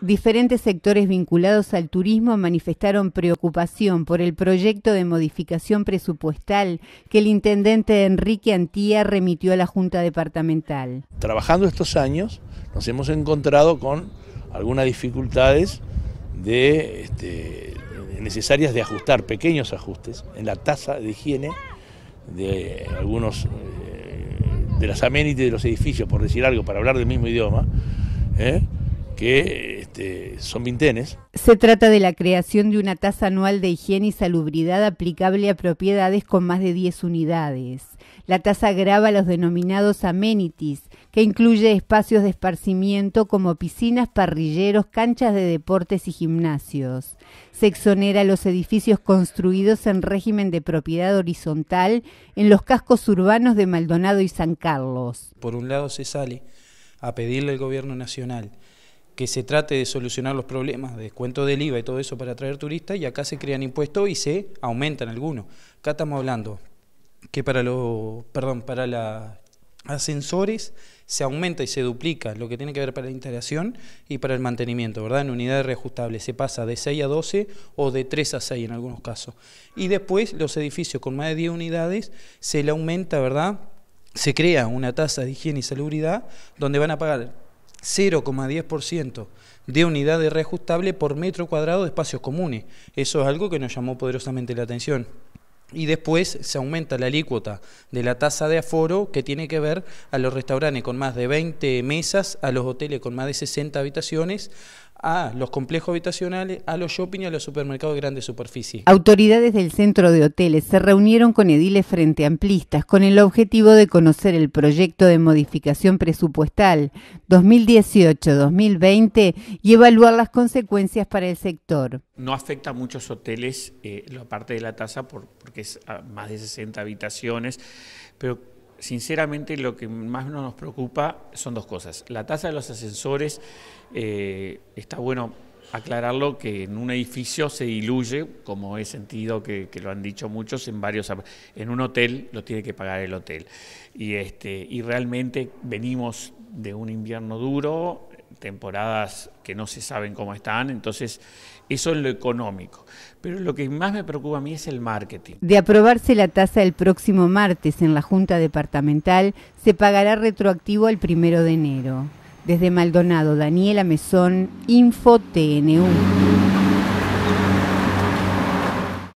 Diferentes sectores vinculados al turismo manifestaron preocupación por el proyecto de modificación presupuestal que el intendente Enrique Antía remitió a la Junta Departamental. Trabajando estos años nos hemos encontrado con algunas dificultades este, necesarias de ajustar, pequeños ajustes en la tasa de higiene de algunos eh, de las amenities de los edificios, por decir algo, para hablar del mismo idioma. ¿eh? que este, son vintenes. Se trata de la creación de una tasa anual de higiene y salubridad aplicable a propiedades con más de 10 unidades. La tasa grava los denominados amenities, que incluye espacios de esparcimiento como piscinas, parrilleros, canchas de deportes y gimnasios. Se exonera los edificios construidos en régimen de propiedad horizontal en los cascos urbanos de Maldonado y San Carlos. Por un lado se sale a pedirle al gobierno nacional que se trate de solucionar los problemas de descuento del IVA y todo eso para atraer turistas y acá se crean impuestos y se aumentan algunos. Acá estamos hablando que para los, perdón, para la ascensores se aumenta y se duplica lo que tiene que ver para la instalación y para el mantenimiento, ¿verdad? En unidades reajustables se pasa de 6 a 12 o de 3 a 6 en algunos casos. Y después los edificios con más de 10 unidades se le aumenta, ¿verdad? se crea una tasa de higiene y salubridad donde van a pagar 0,10% de unidad de reajustable por metro cuadrado de espacios comunes. Eso es algo que nos llamó poderosamente la atención. Y después se aumenta la alícuota de la tasa de aforo que tiene que ver a los restaurantes con más de 20 mesas, a los hoteles con más de 60 habitaciones, a los complejos habitacionales, a los shopping y a los supermercados de grandes superficies. Autoridades del centro de hoteles se reunieron con ediles frente amplistas con el objetivo de conocer el proyecto de modificación presupuestal 2018-2020 y evaluar las consecuencias para el sector. No afecta a muchos hoteles eh, la parte de la tasa por, porque es más de 60 habitaciones, pero sinceramente lo que más nos preocupa son dos cosas. La tasa de los ascensores, eh, está bueno aclararlo que en un edificio se diluye, como he sentido que, que, lo han dicho muchos, en varios en un hotel lo tiene que pagar el hotel. Y este, y realmente venimos de un invierno duro, temporadas que no se saben cómo están, entonces eso es lo económico. Pero lo que más me preocupa a mí es el marketing. De aprobarse la tasa el próximo martes en la Junta Departamental, se pagará retroactivo el primero de enero. Desde Maldonado, Daniela Mesón, Info